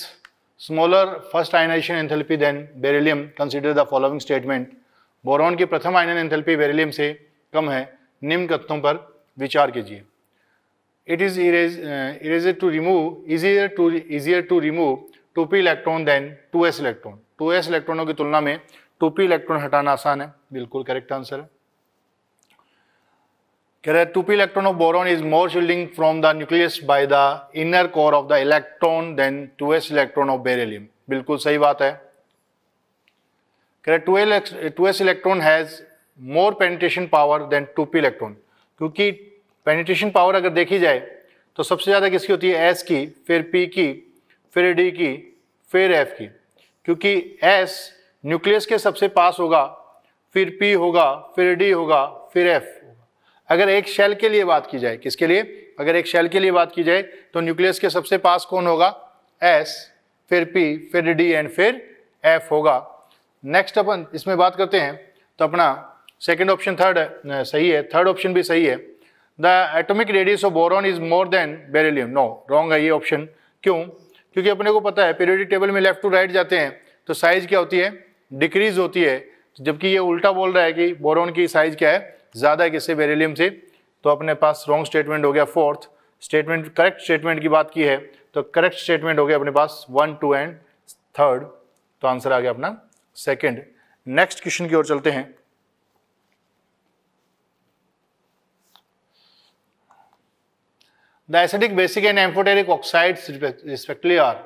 smaller first ionization enthalpy than beryllium, consider the following statement boron की प्रथम आयनन एंथेल्पी बेरिलियम से कम है निम्न कथनों पर विचार कीजिए इट इज इरेज to remove easier to easier to remove two P electron than two S electron two S इलेक्ट्रॉनों की तुलना में टू पी इलेक्ट्रॉन हटाना आसान है बिल्कुल करेक्ट आंसर है कह रहे two P electron of boron is more shielding from the nucleus by the inner core of the electron than two S electron of beryllium बिल्कुल सही बात है कह रहे two S electron has more penetration power than two P electron क्योंकि penetration power अगर देखी जाए तो सबसे ज़्यादा किसकी होती है एस की फिर पी की फिर डी की फिर एफ की क्योंकि एस न्यूक्लियस के सबसे पास होगा फिर पी होगा फिर डी होगा फिर एफ अगर एक शेल के लिए बात की जाए किसके लिए अगर एक शेल के लिए बात की जाए तो न्यूक्लियस के सबसे पास कौन होगा एस फिर पी फिर डी एंड फिर एफ होगा नेक्स्ट अपन इसमें बात करते हैं तो अपना सेकेंड ऑप्शन थर्ड सही है थर्ड ऑप्शन भी सही है the atomic radius of boron is more than beryllium no wrong है ये ऑप्शन क्यों क्योंकि अपने को पता है पीरियडिक टेबल में लेफ्ट टू राइट जाते हैं तो साइज क्या होती है डिक्रीज होती है जबकि ये उल्टा बोल रहा है कि बोरॉन की साइज क्या है ज़्यादा है किससे बेरिलियम से तो अपने पास रॉन्ग स्टेटमेंट हो गया फोर्थ स्टेटमेंट करेक्ट स्टेटमेंट की बात की है तो करेक्ट स्टेटमेंट हो गया अपने पास वन टू एंड थर्ड तो आंसर आ गया अपना सेकेंड नेक्स्ट क्वेश्चन की ओर चलते हैं the acidic basic and amphoteric oxides respectively are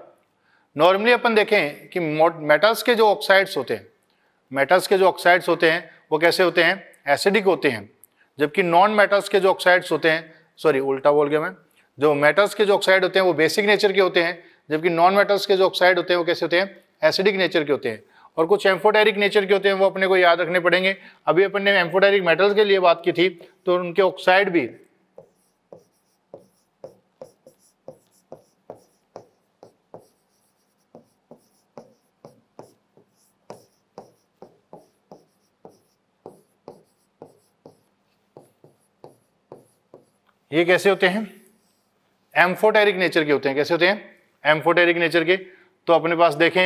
normally अपन देखें कि मेटल्स के जो ऑक्साइड्स होते हैं मेटल्स के जो ऑक्साइड्स होते हैं वो कैसे होते हैं एसिडिक होते हैं जबकि नॉन मेटल्स के जो ऑक्साइड्स होते हैं सॉरी उल्टा बोल गया मैं जो मेटल्स के जो ऑक्साइड होते हैं वो बेसिक नेचर के होते हैं जबकि नॉन मेटल्स के जो ऑक्साइड होते हैं वो कैसे होते हैं एसिडिक नेचर के होते हैं और कुछ एम्फोटेरिक नेचर के होते हैं वो अपने को याद रखने पड़ेंगे अभी अपन ने एम्फोटेरिक मेटल्स के लिए बात की थी तो उनके ऑक्साइड भी ये कैसे होते हैं एम्फोटेरिक नेचर के होते हैं कैसे होते हैं एम्फोटेरिक नेचर के तो अपने पास देखें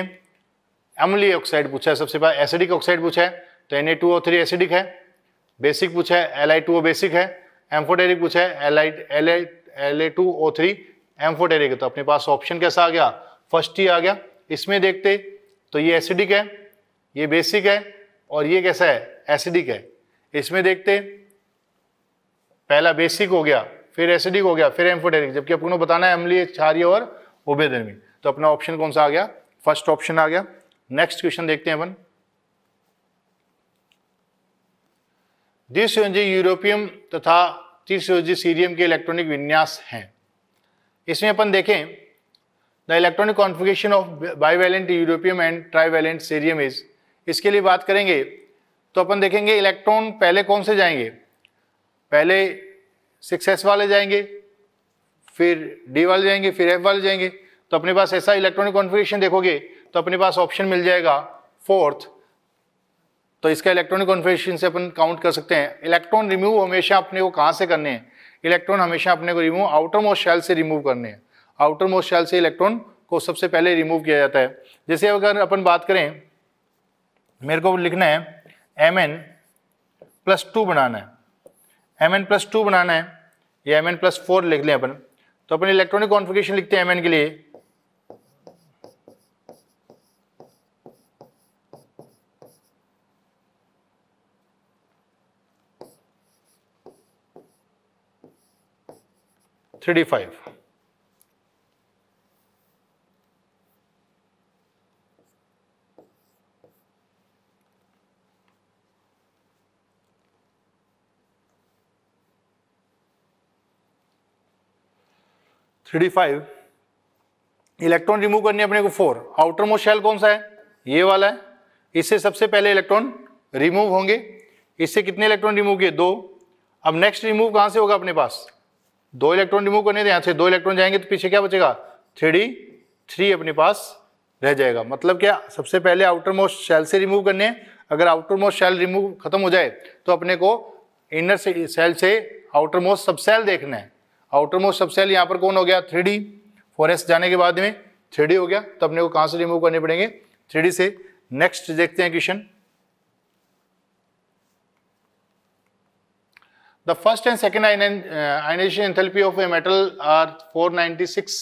एमली ऑक्साइड पूछा है सबसे पहले एसिडिक ऑक्साइड पूछा है तो N A two O three acidic है बेसिक पूछा है एल आई बेसिक है एम्फोटेरिक पूछा है L I L I L A two O three amphoteric तो अपने पास ऑप्शन कैसा आ गया फर्स्ट ही आ गया इसमें देखते तो ये एसिडिक है ये बेसिक है और ये कैसा है एसिडिक है इसमें देखते पहला बेसिक हो गया फिर एसिडिक हो गया फिर एम्फोटेरिक जबकि आपको बताना है अम्लीय क्षारिय और उभयधर्मी तो अपना ऑप्शन कौन सा आ गया फर्स्ट ऑप्शन आ गया नेक्स्ट क्वेश्चन देखते हैं अपन द्विसयोजी यूरोपियम तथा त्रिसयोजी सीरियम के इलेक्ट्रॉनिक विन्यास हैं इसमें अपन देखें the electronic configuration of bivalent europium and trivalent cerium is इसके लिए बात करेंगे तो अपन देखेंगे इलेक्ट्रॉन पहले कौन से जाएंगे पहले सिक्स एस वाले जाएंगे फिर डी वाले जाएंगे फिर एफ वाले जाएंगे तो अपने पास ऐसा इलेक्ट्रॉनिक कॉन्फ़िगरेशन देखोगे तो अपने पास ऑप्शन मिल जाएगा फोर्थ तो इसका इलेक्ट्रॉनिक कॉन्फ़िगरेशन से अपन काउंट कर सकते हैं इलेक्ट्रॉन रिमूव हमेशा अपने को कहाँ से करने हैं इलेक्ट्रॉन हमेशा अपने को रिमूव आउटर मोस्ट शेल से रिमूव करने हैं आउटर मोस्ट शेल से इलेक्ट्रॉन को सबसे पहले रिमूव किया जाता है जैसे अगर अपन बात करें मेरे को लिखना है एम एन प्लस टू बनाना है एम एन प्लस टू बनाना है या एम एन प्लस फोर लिख लें अपन तो अपन इलेक्ट्रॉनिक कॉन्फ़िगरेशन लिखते हैं एम एन के लिए three D five three D five electron remove करनी है अपने को फोर आउटर मोस्ट शेल कौन सा है ये वाला है इससे सबसे पहले इलेक्ट्रॉन रिमूव होंगे इससे कितने इलेक्ट्रॉन रिमूव किए दो अब नेक्स्ट रिमूव कहाँ से होगा अपने पास दो इलेक्ट्रॉन रिमूव करने थे तो यहाँ से दो इलेक्ट्रॉन जाएंगे तो पीछे क्या बचेगा थ्री थ्री अपने पास रह जाएगा मतलब क्या सबसे पहले आउटर मोस्ट शेल से रिमूव करने हैं अगर आउटर मोस्ट शेल रिमूव खत्म हो जाए तो अपने को इनर से सेल से आउटर मोस्ट सब सेल देखना है आउटर मोस्ट सबसेल यहाँ पर कौन हो गया थ्री डी जाने के बाद में थ्री हो गया तो अपने को कहाँ से रिमूव करने पड़ेंगे थ्री से नेक्स्ट देखते हैं question The first and second ionization enthalpy of a metal are 496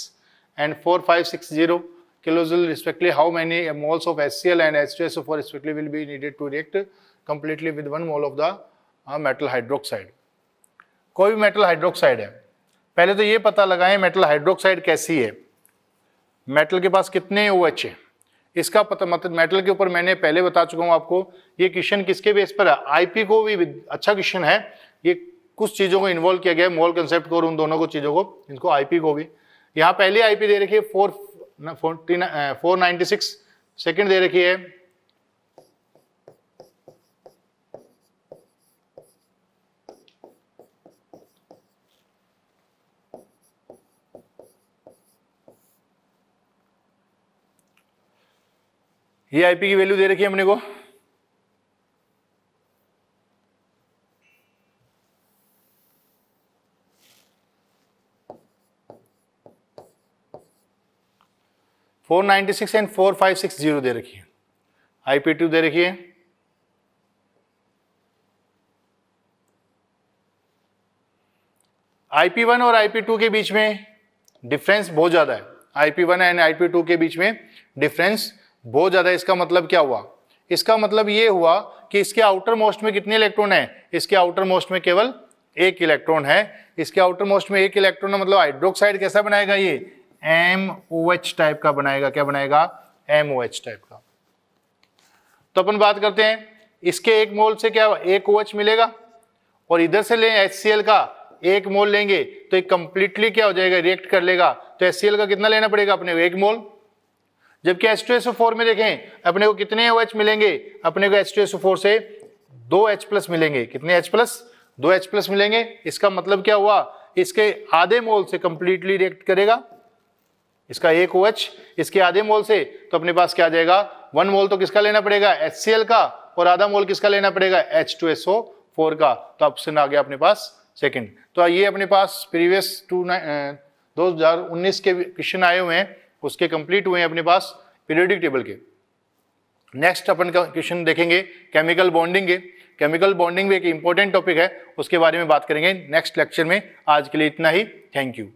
and 4560 kilojoule respectively. How many moles of HCl and H2SO4 respectively will be needed to react completely with one mole of the uh, metal hydroxide? कोई भी metal hydroxide है पहले तो ये पता लगाएं metal hydroxide कैसी है मेटल के पास कितने ओ एच OH है इसका पता मतलब मेटल के ऊपर मैंने पहले बता चुका हूँ आपको ये क्वेश्चन किसके बेस पर है आईपी को भी अच्छा क्वेश्चन है ये कुछ चीज़ों को इन्वॉल्व किया गया है मॉल कंसेप्ट को और उन दोनों को चीज़ों को इनको आईपी को भी यहाँ पहले आईपी दे रखी है four forty four ninety six second दे रखी है ये आईपी की वैल्यू दे रखी है हमने को four ninety six and four five six zero दे रखी है आईपी टू दे रखी है आईपी वन और आईपी टू के बीच में डिफरेंस बहुत ज़्यादा है IP one and IP two के बीच में डिफरेंस बहुत ज़्यादा इसका मतलब क्या हुआ इसका मतलब ये हुआ कि इसके आउटर मोस्ट में कितने इलेक्ट्रॉन हैं इसके आउटर मोस्ट में केवल एक इलेक्ट्रॉन है इसके आउटर मोस्ट में एक इलेक्ट्रॉन है मतलब हाइड्रोक्साइड कैसा बनाएगा ये एम ओ एच टाइप का बनाएगा क्या बनाएगा एम ओ एच टाइप का तो अपन बात करते हैं इसके एक मोल से क्या एक ओ एच मिलेगा और इधर से लें एच सी एल का एक मोल लेंगे तो एक कंप्लीटली क्या हो जाएगा रिएक्ट कर लेगा तो एच सी एल का कितना लेना पड़ेगा अपने एक मोल जबकि H2SO4 में देखें अपने को कितने OH मिलेंगे अपने को फोर से दो एच प्लस मिलेंगे कितने एच प्लस दो एच प्लस मिलेंगे इसका मतलब क्या हुआ इसके आधे मोल से कंप्लीटली रिएक्ट करेगा इसका एक OH इसके आधे मोल से तो अपने पास क्या आ जाएगा वन मोल तो किसका लेना पड़ेगा एल का और आधा मोल किसका लेना पड़ेगा एच टू फोर का तो ऑप्शन आ गया अपने पास सेकंड तो ये अपने पास प्रीवियस टू दो हजार उन्नीस के क्वेश्चन आए हुए हैं उसके कंप्लीट हुए हैं अपने पास पीरियोडिक टेबल के नेक्स्ट अपन का क्वेश्चन देखेंगे केमिकल बॉन्डिंग के केमिकल बॉन्डिंग भी एक इंपॉर्टेंट टॉपिक है उसके बारे में बात करेंगे नेक्स्ट लेक्चर में आज के लिए इतना ही थैंक यू